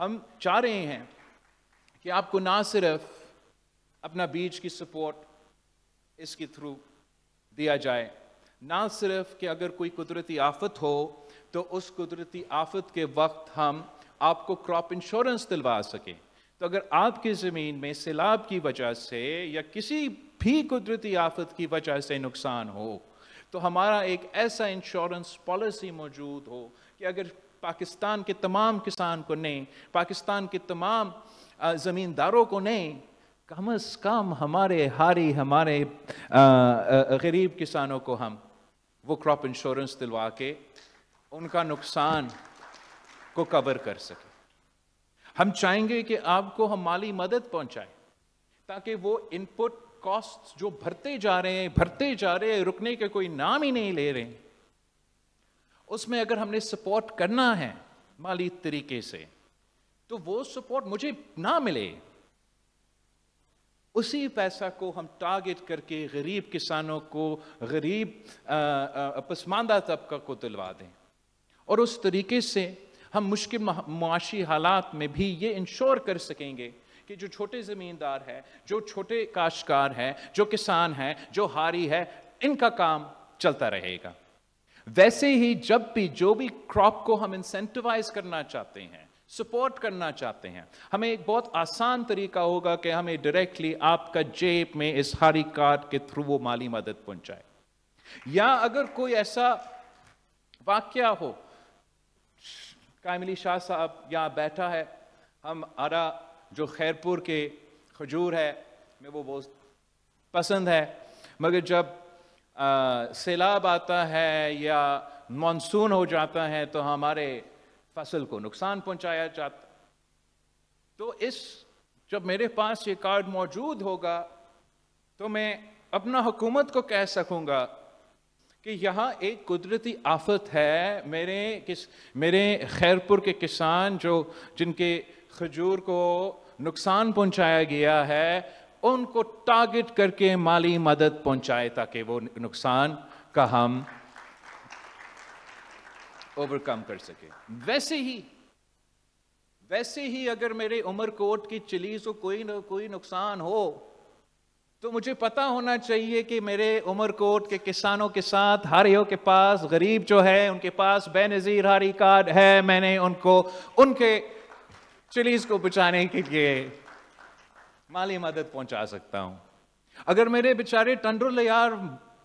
हम चाह रहे हैं कि आपको ना सिर्फ अपना बीज की सपोर्ट इसके थ्रू दिया जाए ना सिर्फ कि अगर कोई कुदरती आफत हो तो उस कुदरती आफत के वक्त हम आपको क्रॉप इंश्योरेंस दिलवा सकें तो अगर आपकी ज़मीन में सैलाब की वजह से या किसी भी कुदरती आफत की वजह से नुकसान हो तो हमारा एक ऐसा इंश्योरेंस पॉलिसी मौजूद हो कि अगर पाकिस्तान के तमाम किसान को नहीं पाकिस्तान के तमाम ज़मींदारों को नहीं कम अज कम हमारे हारी हमारे गरीब किसानों को हम वो क्रॉप इंश्योरेंस दिलवा के उनका नुकसान को कवर कर सके हम चाहेंगे कि आपको हम माली मदद पहुंचाएं ताकि वो इनपुट कॉस्ट जो भरते जा रहे हैं भरते जा रहे हैं रुकने के कोई नाम ही नहीं ले रहे हैं उसमें अगर हमने सपोर्ट करना है माली तरीके से तो वो सपोर्ट मुझे ना मिले उसी पैसा को हम टारगेट करके गरीब किसानों को गरीब पसमानदा तबका को दिलवा दें और उस तरीके से हम मुश्किल मुआशी हालात में भी ये इंश्योर कर सकेंगे कि जो छोटे ज़मींदार हैं जो छोटे काश्तकार हैं जो किसान हैं जो हारी है इनका काम चलता रहेगा वैसे ही जब भी जो भी क्रॉप को हम इंसेंटिवाइज करना चाहते हैं सपोर्ट करना चाहते हैं हमें एक बहुत आसान तरीका होगा कि हमें डायरेक्टली आपका जेब में इस हरी कार्ड के थ्रू वो माली मदद पहुंचाए या अगर कोई ऐसा वाक्य हो कामली शाह साहब यहाँ बैठा है हम आरा जो खैरपुर के खजूर है मैं वो बहुत पसंद है मगर जब सैलाब आता है या मानसून हो जाता है तो हमारे फसल को नुकसान पहुंचाया जाता तो इस जब मेरे पास ये कार्ड मौजूद होगा तो मैं अपना हुकूमत को कह सकूंगा कि यहाँ एक कुदरती आफत है मेरे किस मेरे खैरपुर के किसान जो जिनके खजूर को नुकसान पहुंचाया गया है उनको टारगेट करके माली मदद पहुंचाए ताकि वो नुकसान का हम ओवरकम कर सके वैसे ही वैसे ही अगर मेरे उमर कोट की चिलीज को कोई न कोई नुकसान हो तो मुझे पता होना चाहिए कि मेरे कोट के किसानों के साथ हारियों के पास गरीब जो है उनके पास बेनज़ीर हारी कार्ड है मैंने उनको उनके चिलीज को बचाने के लिए माली मदद पहुंचा सकता हूं अगर मेरे बेचारे टंडुल यार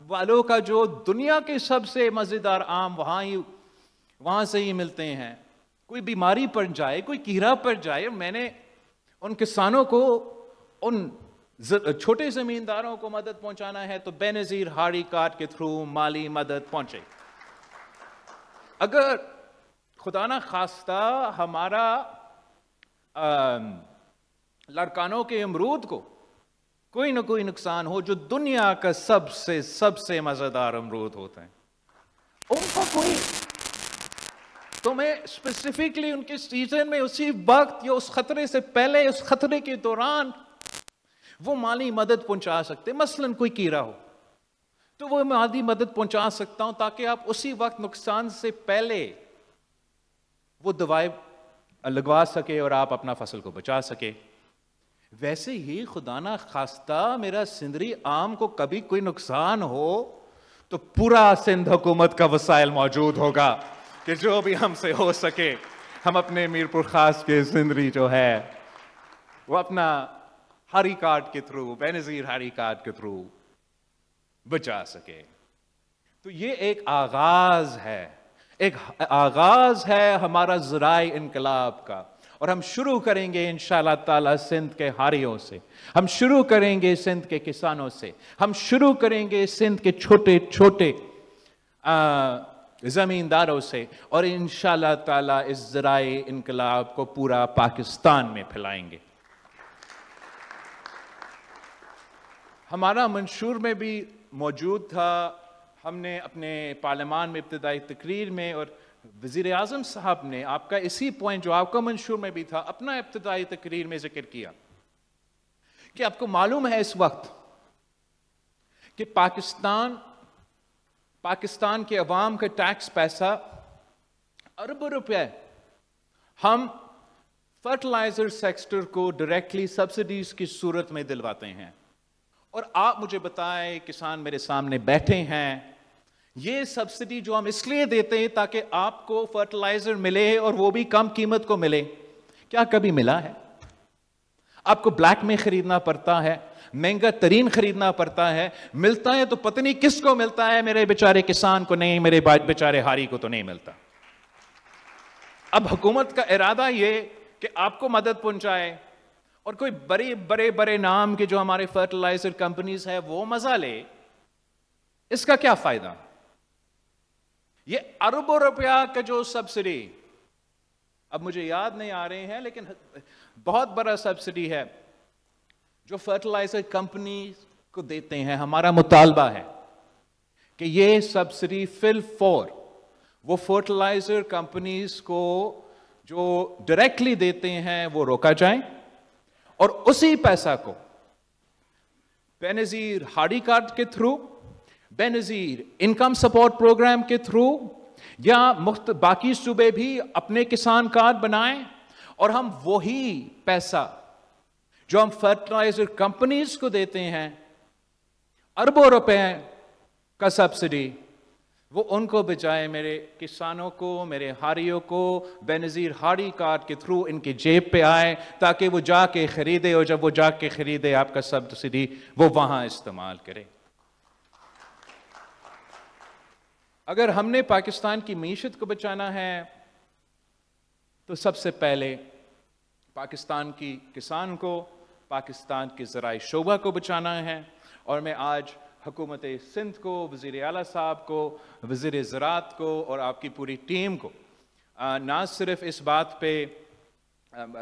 वालों का जो दुनिया के सबसे मज़ेदार आम वहां ही वहां से ही मिलते हैं कोई बीमारी पर जाए कोई कीड़ा पर जाए मैंने उन किसानों को उन छोटे ज़मींदारों को मदद पहुँचाना है तो बेनज़ीर हाड़ी कार्ड के थ्रू माली मदद पहुंचे अगर खुदा ना खास्ता हमारा आ, लड़कानों के अमरूद को कोई ना कोई नुकसान हो जो दुनिया का सबसे सबसे मजेदार अमरूद होते हैं उनको कोई तो मैं स्पेसिफिकली उनके सीजन में उसी वक्त या उस खतरे से पहले उस खतरे के दौरान वो माली मदद पहुंचा सकते मसलन कोई कीड़ा हो तो वो माली मदद पहुंचा सकता हूं ताकि आप उसी वक्त नुकसान से पहले वो दवाई लगवा सके और आप अपना फसल को बचा सके वैसे ही खुदाना खास्ता मेरा सिंदरी आम को कभी कोई नुकसान हो तो पूरा सिंध हुकूमत का वसायल मौजूद होगा कि जो भी हमसे हो सके हम अपने मीरपुर खास के सिंदरी जो है वो अपना हरी कार्ड के थ्रू बेनजीर हरी कार्ड के थ्रू बचा सके तो ये एक आगाज है एक आगाज है हमारा जराय इनकलाब का और हम शुरू करेंगे इन ताला सिंध के हारियों से हम शुरू करेंगे सिंध के किसानों से हम शुरू करेंगे सिंध के छोटे छोटे ज़मींदारों से और इन ताला इस ज़राए इनकलाब को पूरा पाकिस्तान में फैलाएंगे हमारा मंशूर में भी मौजूद था हमने अपने पार्लियामान में इब्तदाई तकरीर में और वजीर आजम साहब ने आपका इसी पॉइंट जो आपका मंशूर में भी था अपना इब्तदाई तकरीर में जिक्र किया कि आपको मालूम है इस वक्त कि पाकिस्तान पाकिस्तान के अवाम का टैक्स पैसा अरबों रुपए हम फर्टिलाइजर सेक्टर को डायरेक्टली सब्सिडीज की सूरत में दिलवाते हैं और आप मुझे बताएं किसान मेरे सामने बैठे हैं ये सब्सिडी जो हम इसलिए देते हैं ताकि आपको फर्टिलाइजर मिले और वो भी कम कीमत को मिले क्या कभी मिला है आपको ब्लैक में खरीदना पड़ता है महंगा तरीन खरीदना पड़ता है मिलता है तो पत्नी किसको मिलता है मेरे बेचारे किसान को नहीं मेरे बेचारे हारी को तो नहीं मिलता अब हुकूमत का इरादा यह कि आपको मदद पहुंचाए और कोई बड़े बड़े बड़े नाम के जो हमारे फर्टिलाइजर कंपनीज है वो मजा ले इसका क्या फायदा ये अरबों रुपया का जो सब्सिडी अब मुझे याद नहीं आ रहे हैं लेकिन बहुत बड़ा सब्सिडी है जो फर्टिलाइजर कंपनी को देते हैं हमारा मुतालबा है कि ये सब्सिडी फिल फॉर वो फर्टिलाइजर कंपनीज को जो डायरेक्टली देते हैं वो रोका जाए और उसी पैसा को पेनेजीर हार्डी कार्ड के through Benazir income support programme के थ्रू या मुख्त बाकी सूबे भी अपने किसान कार्ड बनाएं और हम वही पैसा जो हम फर्टिलाइजर कंपनीज को देते हैं अरबों रुपए का सब्सिडी वो उनको बचाए मेरे किसानों को मेरे हारियों को बेनज़ीर हारी कार्ड के थ्रू इनके जेब पे आए ताकि वो जाके ख़रीदे और जब वो जाके ख़रीदे आपका सब्सिडी वो वहां इस्तेमाल करें अगर हमने पाकिस्तान की मीशत को बचाना है तो सबसे पहले पाकिस्तान की किसान को पाकिस्तान के ज़रा शोबा को बचाना है और मैं आज हकूमत सिंध को वज़ी अला साहब को वज़ी ज़रात को और आपकी पूरी टीम को ना सिर्फ इस बात पे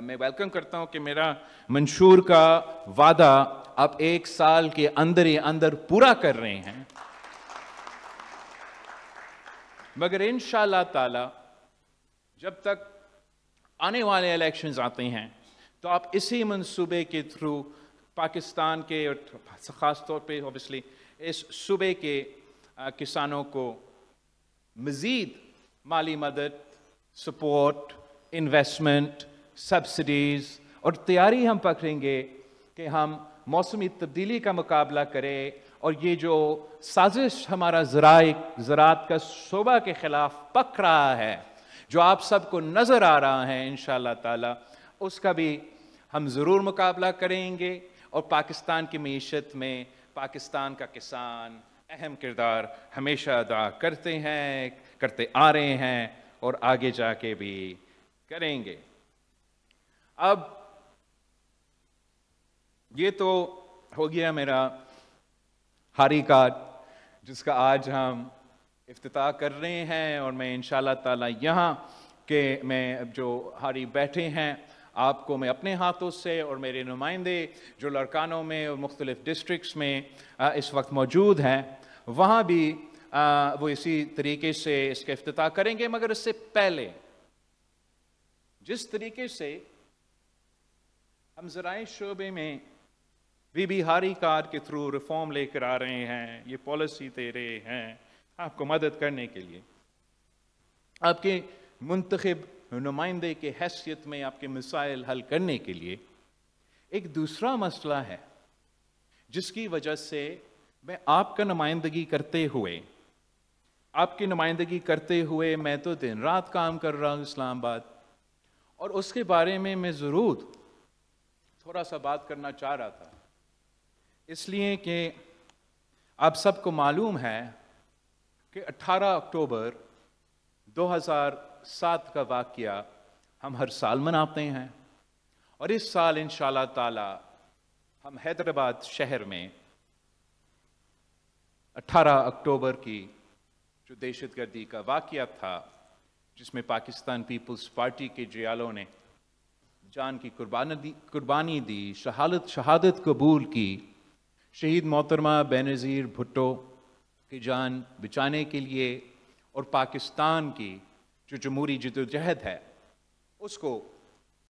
मैं वेलकम करता हूँ कि मेरा मंशूर का वादा आप एक साल के अंदर ही अंदर पूरा कर रहे हैं मगर इन ताला जब तक आने वाले इलेक्शंस आते हैं तो आप इसी मंसूबे के थ्रू पाकिस्तान के और ख़ास तौर पे ऑब्वियसली इस सूबे के किसानों को मज़ीद माली मदद सपोर्ट इन्वेस्टमेंट सब्सिडीज़ और तैयारी हम पकड़ेंगे कि हम मौसमी तब्दीली का मुकाबला करें और ये जो साजिश हमारा जराय ज़रात का शोबा के ख़िलाफ़ पक रहा है जो आप सबको नज़र आ रहा है इन ताला उसका भी हम ज़रूर मुकाबला करेंगे और पाकिस्तान की मीशत में पाकिस्तान का किसान अहम किरदार हमेशा अदा करते हैं करते आ रहे हैं और आगे जाके भी करेंगे अब ये तो हो गया मेरा हारी कार्ड जिसका आज हम अफ्ताह कर रहे हैं और मैं इन ताला यहाँ के मैं जो हारी बैठे हैं आपको मैं अपने हाथों से और मेरे नुमाइंदे जो लड़कानों में और मुख्तलिफ डिस्ट्रिक्स में इस वक्त मौजूद हैं वहाँ भी वो इसी तरीके से इसका अफ्ताह करेंगे मगर इससे पहले जिस तरीके से हम जराए शोबे में वी बिहारी कार के थ्रू रिफॉर्म लेकर आ रहे हैं ये पॉलिसी दे रहे हैं आपको मदद करने के लिए आपके मुंतखब नुमाइंदे के हैसियत में आपके मिसाइल हल करने के लिए एक दूसरा मसला है जिसकी वजह से मैं आपका नुमाइंदगी करते हुए आपकी नुमाइंदगी करते हुए मैं तो दिन रात काम कर रहा हूँ इस्लामाबाद और उसके बारे में मैं ज़रूर थोड़ा सा बात करना चाह रहा था इसलिए कि आप सबको मालूम है कि 18 अक्टूबर 2007 का वाक़ हम हर साल मनाते हैं और इस साल इन ताला हम हैदराबाद शहर में 18 अक्टूबर की जो दहशत गर्दी का वाक्य था जिसमें पाकिस्तान पीपल्स पार्टी के जयालों ने जान की कुर्बानी दी कुर्बानी दी शहादत शहादत कबूल की शहीद मोहतरमा बेनज़ीर भुट्टो की जान बचाने के लिए और पाकिस्तान की जो जमहूरी जदोजहद है उसको